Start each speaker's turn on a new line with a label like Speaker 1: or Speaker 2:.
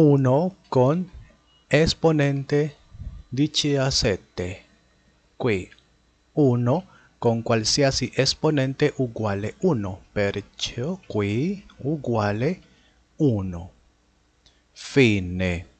Speaker 1: 1 con esponente 17, qui 1 con qualsiasi exponente uguale 1, perciò qui uguale 1. Fine.